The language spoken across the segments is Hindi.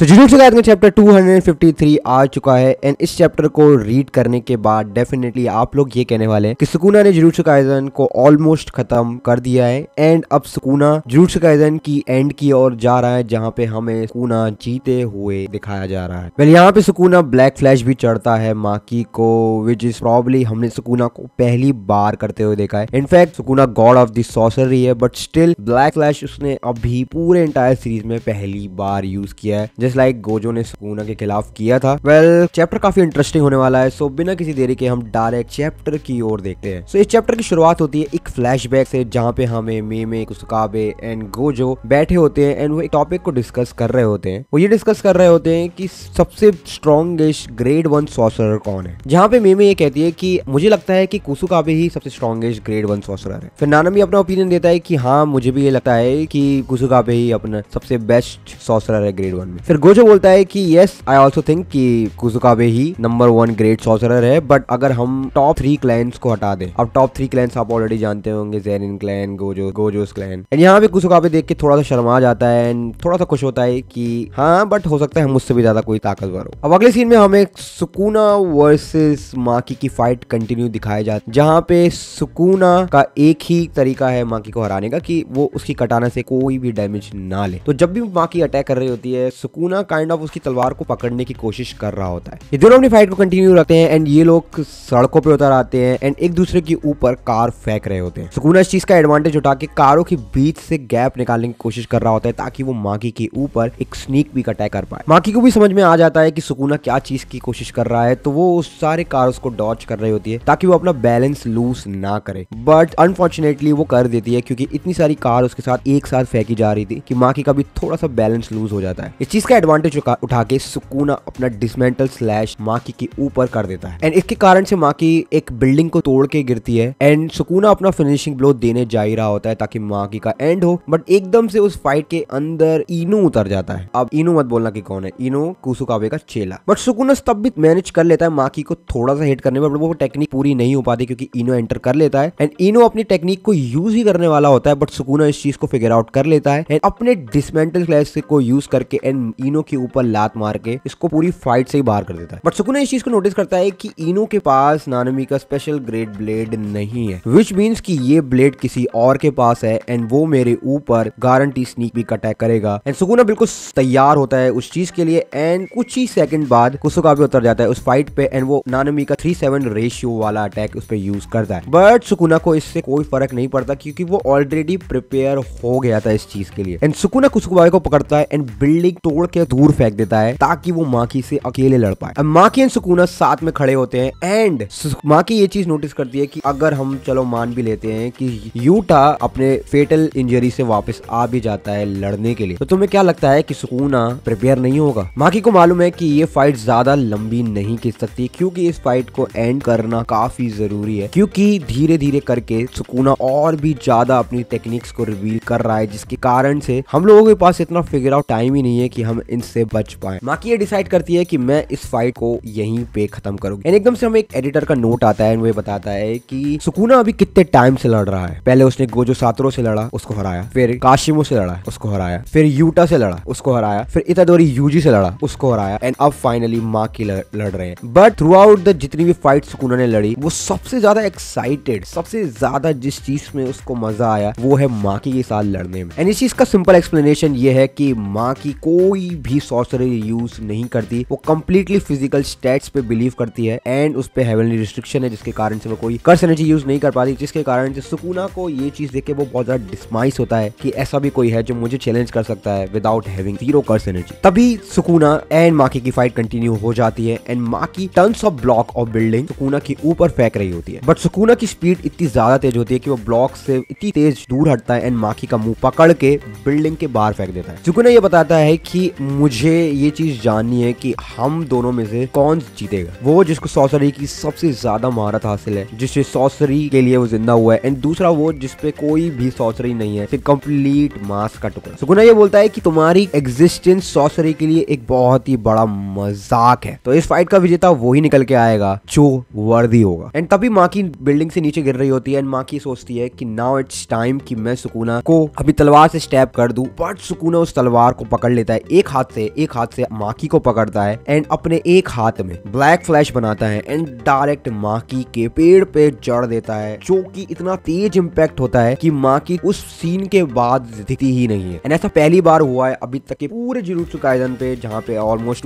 तो जुजुत्सु काइसन का चैप्टर 253 आ चुका है एंड इस चैप्टर को रीड करने के बाद डेफिनेटली आप लोग ये कहने वाले हैं कि सुकुना ने जुजुत्सु काइसन को ऑलमोस्ट खत्म कर दिया है एंड अब सुकुना जुजुत्सु काइसन की एंड की ओर जा रहा है जहाँ पे हमें सुकुना जीते हुए दिखाया जा रहा है वेल यहाँ पे सुकुना ब्लैक फ्लैश भी चढ़ता है माकी को विच इज प्रॉबली हमने सुकुना को पहली बार करते हुए देखा है इनफैक्ट सुकुना गॉड ऑफ दी रही है बट स्टिल ब्लैक फ्लैश उसने अभी पूरे इंटायर सीरीज में पहली बार यूज किया है जस्ट लाइक गोजो ने सुकुना के खिलाफ किया था वेल well, चैप्टर काफी इंटरेस्टिंग होने वाला है सो बिना किसी देरी के हम डायरेक्ट चैप्टर की ओर देखते हैं सो so, इस चैप्टर की शुरुआत होती है एक फ्लैश से जहाँ पे हमें मेमे कुसुकाबे एंड गोजो बैठे होते हैं एंड वो एक टॉपिक को डिस्कस कर रहे होते हैं वो ये डिस्कस कर रहे होते हैं की सबसे स्ट्रॉन्गेस्ट ग्रेड वन सॉसर कौन है जहाँ पे मेमे ये कहती है की मुझे लगता है की कुसुकाबे ही सबसे स्ट्रॉन्गेस्ट ग्रेड वन सॉसर है फिर नाना भी अपना ओपिनियन देता है की हाँ मुझे भी ये लगता है की कुसुकाबे ही अपना सबसे बेस्ट सॉसर है ग्रेड वन में फिर गोजो बोलता है कि यस आई ऑल्सो थिंक कि कुजुकाबे ही नंबर वन ग्रेट सॉसरर है बट अगर हम टॉप थ्री क्लैंस को हटा दे अब टॉप थ्री क्लैंस आप ऑलरेडी जानते होंगे Zenin clan Gojo Gojo's clan and यहाँ पे कुजुकाबे देख के थोड़ा सा शर्मा जाता है एंड थोड़ा सा खुश होता है कि हाँ बट हो सकता है मुझसे भी ज्यादा कोई ताकतवर हो अब अगले सीन में हमें सुकूना वर्सेस माकी की फाइट कंटिन्यू दिखाई जाती जहाँ पे सुकूना का एक ही तरीका है माकी को हराने का कि वो उसकी कटाना से कोई भी डैमेज ना ले तो जब भी माकी अटैक कर रही होती है सुकूना सुकुना काइंड ऑफ उसकी तलवार को पकड़ने की कोशिश कर रहा होता है ये दोनों अपनी फाइट को कंटिन्यू रखते हैं एंड ये लोग सड़कों पर उतर आते हैं एंड एक दूसरे के ऊपर कार फेंक रहे होते हैं सुकुना इस चीज का एडवांटेज उठा के कारों के बीच से गैप निकालने की कोशिश कर रहा होता है ताकि वो माकी के ऊपर एक स्नीक भी अटैक कर पाए माकी को भी समझ में आ जाता है कि सुकुना क्या चीज की कोशिश कर रहा है तो वो उस सारे कार्स को डॉच कर रही होती है ताकि वो अपना बैलेंस लूज ना करे बट अनफॉर्चुनेटली वो कर देती है क्योंकि इतनी सारी कार उसके साथ एक साथ फेंकी जा रही थी कि माकी का भी थोड़ा सा बैलेंस लूज हो जाता है इस चीज इसका एडवांटेज उठा के सुकूना अपना डिसमेंटल स्लैश माकी के ऊपर कर देता है एंड इसके कारण से माकी एक बिल्डिंग को तोड़ के गिरती है एंड सुकूना अपना फिनिशिंग ब्लो देने जा ही रहा होता है ताकि माकी का एंड हो बट एकदम से उस फाइट के अंदर इनू उतर जाता है अब इनू मत बोलना की कौन है इनू कुसुकावे का चेला बट सुकूना तब भी मैनेज कर लेता है माकी को थोड़ा सा हिट करने में बट वो टेक्निक पूरी नहीं हो पाती क्योंकि इनो एंटर कर लेता है एंड इनो अपनी टेक्निक को यूज ही करने वाला होता है बट सुकूना इस चीज को फिगर आउट कर लेता है एंड अपने डिसमेंटल क्लैश को यूज करके एंड इनो के ऊपर लात मार के इसको पूरी फाइट से ही बाहर कर देता है बट सुकुना इस चीज को नोटिस करता है कि इनो के पास नानमी का स्पेशल ग्रेड ब्लेड नहीं है विच मीन्स की ये ब्लेड किसी और के पास है एंड वो मेरे ऊपर गारंटी स्नीक भी अटैक करेगा एंड सुकुना बिल्कुल तैयार होता है उस चीज के लिए एंड कुछ ही सेकंड बाद कुसुका भी उतर जाता है उस फाइट पे एंड वो नानमी का थ्री सेवन रेशियो वाला अटैक उस पर यूज करता है बट सुकुना को इससे कोई फर्क नहीं पड़ता क्योंकि वो ऑलरेडी प्रिपेयर हो गया था इस चीज के लिए एंड सुकुना कुसुकुबाई को पकड़ता है एंड बिल्डिंग तोड़ के दूर फेंक देता है ताकि वो माकी से अकेले लड़ पाए अब माकी एंड सुकुना साथ में खड़े होते हैं एंड माकी ये चीज नोटिस करती है कि अगर हम चलो मान भी लेते हैं कि यूटा अपने फेटल इंजरी से वापस आ भी जाता है लड़ने के लिए तो तुम्हें क्या लगता है कि सुकुना प्रिपेयर नहीं होगा माकी को मालूम है कि ये फाइट ज्यादा लंबी नहीं खींच सकती क्योंकि इस फाइट को एंड करना काफी जरूरी है क्योंकि धीरे धीरे करके सुकुना और भी ज्यादा अपनी टेक्निक्स को रिवील कर रहा है जिसके कारण से हम लोगों के पास इतना फिगर आउट टाइम ही नहीं है कि हम इनसे बच पाए माकी ये डिसाइड करती है कि मैं इस फाइट को यहीं पे खत्म करूंगी एंड एकदम से हमें एक एडिटर का नोट आता है वो बताता है कि सुकुना अभी कितने टाइम से लड़ रहा है पहले उसने गोजो सातरो से लड़ा उसको हराया फिर काशिमो से लड़ा उसको हराया फिर यूटा से लड़ा उसको हराया फिर इतादोरी यूजी से लड़ा उसको हराया एंड अब फाइनली माँ की लड़, रहे हैं बट थ्रू आउट द जितनी भी फाइट सुकुना ने लड़ी वो सबसे ज्यादा एक्साइटेड सबसे ज्यादा जिस चीज में उसको मजा आया वो है माँ के साथ लड़ने में एंड इस चीज का सिंपल एक्सप्लेनेशन ये है कि माँ की कोई भी सॉसरी यूज नहीं करती वो कम्प्लीटली फिजिकल स्टेट्स पे बिलीव करती है एंड उस पर हेवनली रिस्ट्रिक्शन है जिसके कारण से वो कोई कर्स एनर्जी यूज नहीं कर पाती जिसके कारण से सुकूना को ये चीज देख के वो बहुत ज्यादा डिस्माइस होता है कि ऐसा भी कोई है जो मुझे चैलेंज कर सकता है without having zero curse energy तभी सुकूना एंड माकी की फाइट कंटिन्यू हो जाती है and Maki tons of block of building Sukuna के ऊपर फेंक रही होती है बट सुकूना की स्पीड इतनी ज्यादा तेज होती है कि वो ब्लॉक से इतनी तेज दूर हटता है एंड माकी का मुंह पकड़ के बिल्डिंग के बाहर फेंक देता है सुकूना ये बताता है कि मुझे ये चीज जाननी है कि हम दोनों में से कौन जीतेगा वो जिसको सौसरी की सबसे ज्यादा महारत हासिल है जिससे सौसरी के लिए वो जिंदा हुआ है एंड दूसरा वो जिसपे कोई भी सौसरी नहीं है कंप्लीट मास का टुकड़ा सुगुना ये बोलता है कि तुम्हारी एग्जिस्टेंस सौसरी के लिए एक बहुत ही बड़ा मजाक है तो इस फाइट का विजेता वही निकल के आएगा जो वर्दी होगा एंड तभी माँ की बिल्डिंग से नीचे गिर रही होती है एंड माँ की सोचती है कि नाउ इट्स टाइम कि मैं सुकुना को अभी तलवार से स्टैप कर दू बट सुकुना उस तलवार को पकड़ लेता है एक हाथ से एक हाथ से माकी को पकड़ता है एंड अपने एक हाथ में ब्लैक फ्लैश बनाता है एंड डायरेक्ट माकी के पेड़ पे जड़ देता है जो कि इतना तेज इम्पैक्ट होता है कि माकी उस सीन के बाद दिखती ही नहीं है एंड ऐसा पहली बार हुआ है अभी तक के पूरे जरूर काइजन पे जहाँ पे ऑलमोस्ट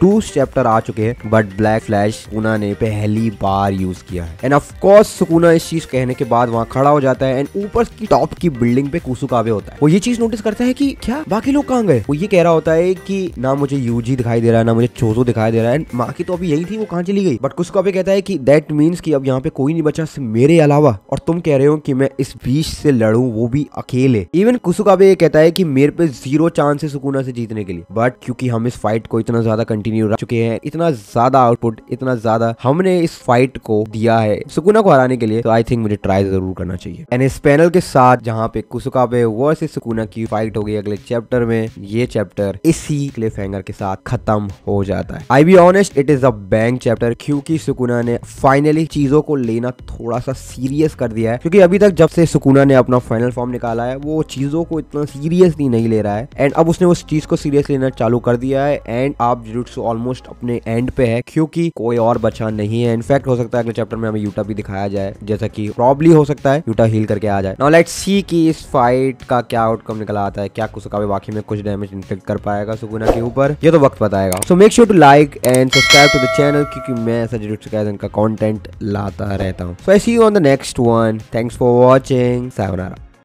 टू चैप्टर आ चुके हैं बट ब्लैक फ्लैश सुकुना ने पहली बार यूज किया है एंड ऑफकोर्स सुकुना इस चीज कहने के बाद वहाँ खड़ा हो जाता है एंड ऊपर की टॉप की बिल्डिंग पे कुसुकावे होता है वो ये चीज नोटिस करता है कि क्या बाकी लोग कहाँ गए वो ये ये कह रहा होता है कि ना मुझे यूजी दिखाई दे रहा है ना मुझे चोजो दिखाई दे रहा है माँ की तो अभी यही थी वो कहाँ चली गई बट कुछ को अभी कहता है कि दैट मीन्स कि अब यहाँ पे कोई नहीं बचा मेरे अलावा और तुम कह रहे हो कि मैं इस बीच से लड़ू वो भी अकेले इवन कुसुकाबे ये कहता है कि मेरे पे जीरो चांस है सुकूना से जीतने के लिए बट क्योंकि हम इस फाइट को इतना ज्यादा कंटिन्यू रख चुके हैं इतना ज्यादा आउटपुट इतना ज्यादा हमने इस फाइट को दिया है सुकुना को हराने के लिए तो आई थिंक मुझे ट्राई जरूर करना चाहिए एंड इस पैनल के साथ जहाँ पे कुसुकाबे वर्सेस सुकुना की फाइट होगी अगले चैप्टर में ये चैप्टर इसी क्लिफ हैंगर के साथ खत्म हो जाता है I be honest it is a bank chapter क्योंकि सुकुना ने फाइनली चीजों को लेना थोड़ा सा सीरियस कर दिया है क्योंकि अभी तक जब से सुकुना ने अपना फाइनल फॉर्म निकाला है वो चीजों को इतना सीरियसली नहीं ले रहा है एंड अब उसने उस चीज को सीरियस लेना चालू कर दिया है एंड आप जुजुत्सु ऑलमोस्ट अपने एंड पे है क्योंकि कोई और बचा नहीं है इनफैक्ट हो सकता है अगले चैप्टर में हमें यूटा भी दिखाया जाए जैसा कि प्रॉब्ली हो सकता है यूटा हील करके आ जाए नाउ लेट्स सी कि इस फाइट का क्या आउटकम निकल आता है क्या कुछ बाकी में कुछ डैमेज इफेक्ट कर पाएगा सुगुना के ऊपर ये तो वक्त बताएगा so make sure to like and subscribe to the channel क्योंकि मैं ऐसा जुजुत्सु का कॉन्टेंट लाता रहता हूँ so I see you on the next one thanks for watching sayonara